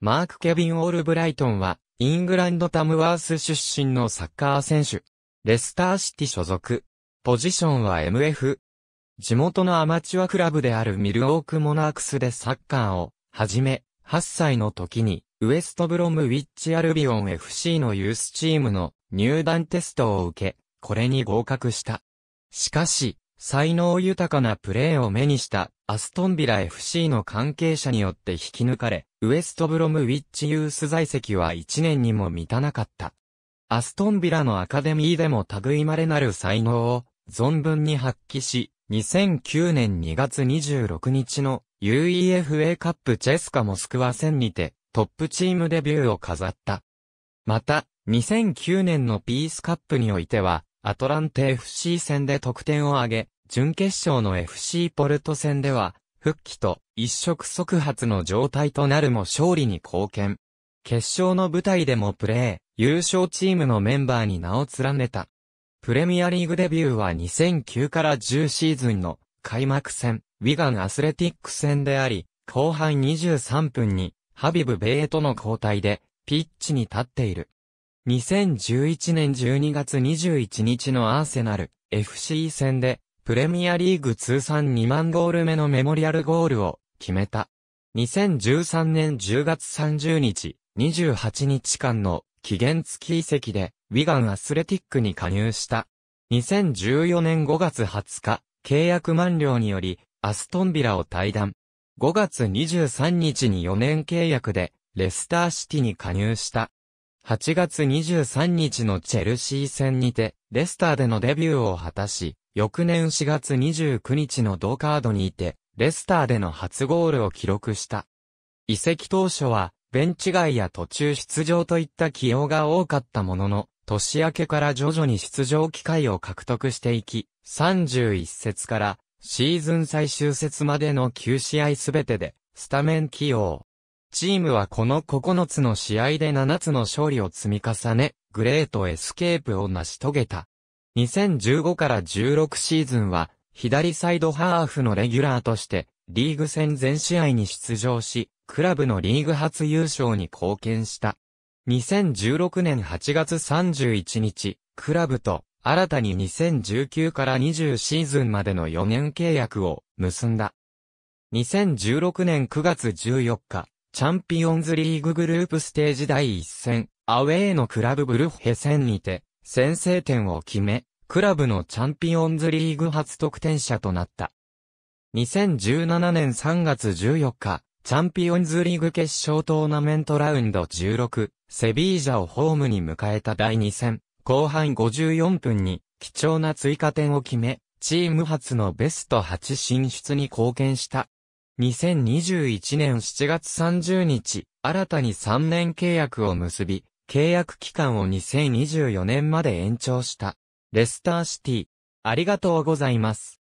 マーク・ケビン・オールブライトンは、イングランドタムワース出身のサッカー選手。レスターシティ所属。ポジションは MF。地元のアマチュアクラブであるミルオーク・モナークスでサッカーを、はじめ、8歳の時に、ウエストブロムウィッチ・アルビオン FC のユースチームの入団テストを受け、これに合格した。しかし、才能豊かなプレーを目にしたアストンビラ FC の関係者によって引き抜かれ、ウエストブロムウィッチユース在籍は1年にも満たなかった。アストンビラのアカデミーでも類まれなる才能を存分に発揮し、2009年2月26日の UEFA カップチェスカモスクワ戦にてトップチームデビューを飾った。また、2009年のピースカップにおいては、アトランテ FC 戦で得点を挙げ、準決勝の FC ポルト戦では、復帰と一触即発の状態となるも勝利に貢献。決勝の舞台でもプレー、優勝チームのメンバーに名を連ねた。プレミアリーグデビューは2009から10シーズンの開幕戦、ウィガンアスレティック戦であり、後半23分にハビブ・ベイエとの交代でピッチに立っている。2011年12月21日のアーセナル FC 戦でプレミアリーグ通算2万ゴール目のメモリアルゴールを決めた。2013年10月30日、28日間の期限付き移籍で、ウィガンアスレティックに加入した。2014年5月20日、契約満了により、アストンビラを退団。5月23日に4年契約で、レスターシティに加入した。8月23日のチェルシー戦にて、レスターでのデビューを果たし、翌年4月29日のドカードにいて、レスターでの初ゴールを記録した。移籍当初は、ベンチ外や途中出場といった起用が多かったものの、年明けから徐々に出場機会を獲得していき、31節からシーズン最終節までの9試合すべてでスタメン起用。チームはこの9つの試合で7つの勝利を積み重ね、グレートエスケープを成し遂げた。2015から16シーズンは、左サイドハーフのレギュラーとして、リーグ戦全試合に出場し、クラブのリーグ初優勝に貢献した。2016年8月31日、クラブと新たに2019から20シーズンまでの4年契約を結んだ。2016年9月14日、チャンピオンズリーググループステージ第1戦、アウェーのクラブブルッヘ戦にて、先制点を決め、クラブのチャンピオンズリーグ初得点者となった。2017年3月14日、チャンピオンズリーグ決勝トーナメントラウンド16、セビージャをホームに迎えた第2戦、後半54分に貴重な追加点を決め、チーム初のベスト8進出に貢献した。2021年7月30日、新たに3年契約を結び、契約期間を2024年まで延長した。レスターシティ。ありがとうございます。